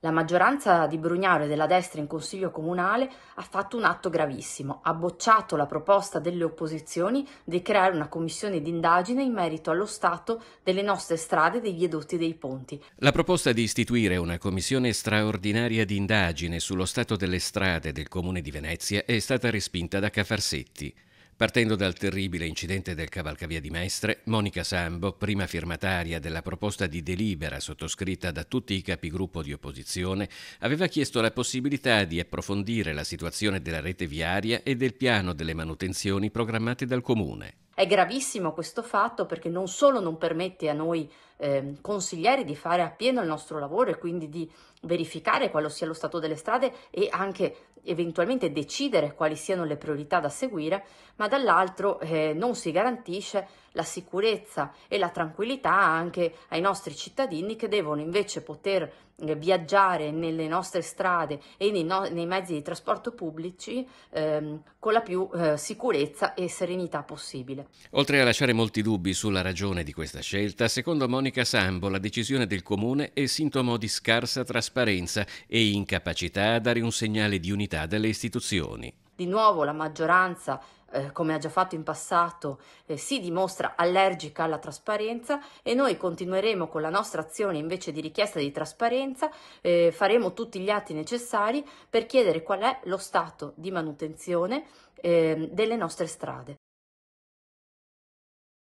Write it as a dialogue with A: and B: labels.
A: La maggioranza di Brugnaro e della destra in Consiglio Comunale ha fatto un atto gravissimo, ha bocciato la proposta delle opposizioni di creare una commissione d'indagine in merito allo stato delle nostre strade, dei viadotti e dei ponti.
B: La proposta di istituire una commissione straordinaria d'indagine sullo stato delle strade del Comune di Venezia è stata respinta da Cafarsetti. Partendo dal terribile incidente del cavalcavia di Mestre, Monica Sambo, prima firmataria della proposta di delibera sottoscritta da tutti i capigruppo di opposizione, aveva chiesto la possibilità di approfondire la situazione della rete viaria e del piano delle manutenzioni programmate dal Comune.
A: È gravissimo questo fatto perché non solo non permette a noi eh, consiglieri di fare appieno il nostro lavoro e quindi di verificare quale sia lo stato delle strade e anche eventualmente decidere quali siano le priorità da seguire, ma dall'altro eh, non si garantisce la sicurezza e la tranquillità anche ai nostri cittadini che devono invece poter eh, viaggiare nelle nostre strade e nei, no nei mezzi di trasporto pubblici ehm, con la più eh, sicurezza e serenità possibile.
B: Oltre a lasciare molti dubbi sulla ragione di questa scelta, secondo Monica Sambo la decisione del comune è sintomo di scarsa trasparenza e incapacità a dare un segnale di unità delle istituzioni. Di
A: nuovo la maggioranza eh, come ha già fatto in passato, eh, si dimostra allergica alla trasparenza e noi continueremo con la nostra azione invece di richiesta di trasparenza, eh, faremo tutti gli atti necessari per chiedere qual è lo stato di manutenzione ehm, delle nostre strade.